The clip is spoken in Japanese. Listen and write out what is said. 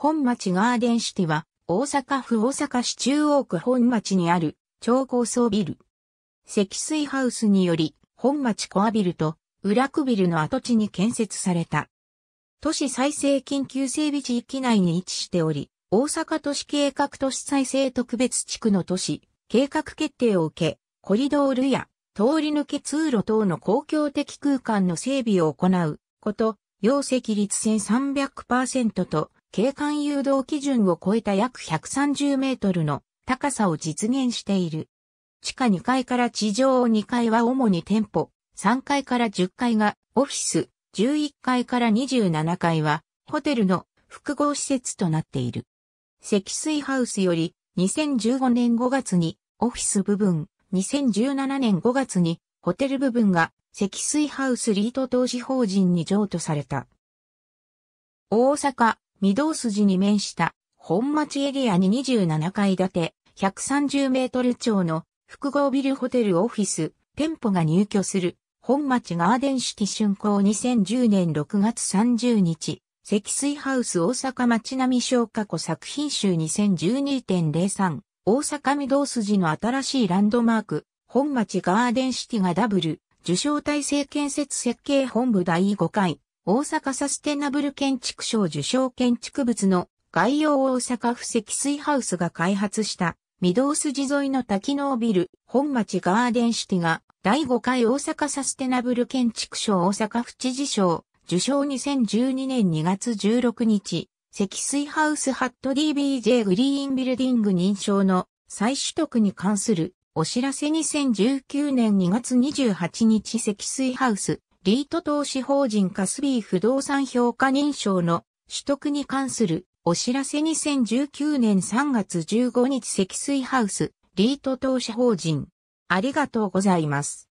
本町ガーデンシティは、大阪府大阪市中央区本町にある超高層ビル。積水ハウスにより、本町コアビルと裏区ビルの跡地に建設された。都市再生緊急整備地域内に位置しており、大阪都市計画都市再生特別地区の都市、計画決定を受け、コリドールや通り抜け通路等の公共的空間の整備を行うこと、容積率1300%と景観誘導基準を超えた約130メートルの高さを実現している。地下2階から地上2階は主に店舗、3階から10階がオフィス、11階から27階はホテルの複合施設となっている。積水ハウスより2015年5月にオフィス部分、2017年5月にホテル部分が積水ハウスリート投資法人に譲渡された。大阪、御堂筋に面した本町エリアに27階建て、130メートル超の複合ビルホテルオフィス、店舗が入居する、本町ガーデンシティ竣工2010年6月30日、積水ハウス大阪町並小過去作品集2012.03、大阪御堂筋の新しいランドマーク、本町ガーデンシティがダブル、受賞体制建設設計本部第5回、大阪サステナブル建築賞受賞建築物の概要大阪府積水ハウスが開発した御堂筋沿いの多機能ビル本町ガーデンシティが第5回大阪サステナブル建築賞大阪府知事賞受賞2012年2月16日積水ハウスハット DBJ グリーンビルディング認証の再取得に関するお知らせ2019年2月28日積水ハウスリート投資法人カスビー不動産評価認証の取得に関するお知らせ2019年3月15日積水ハウスリート投資法人ありがとうございます。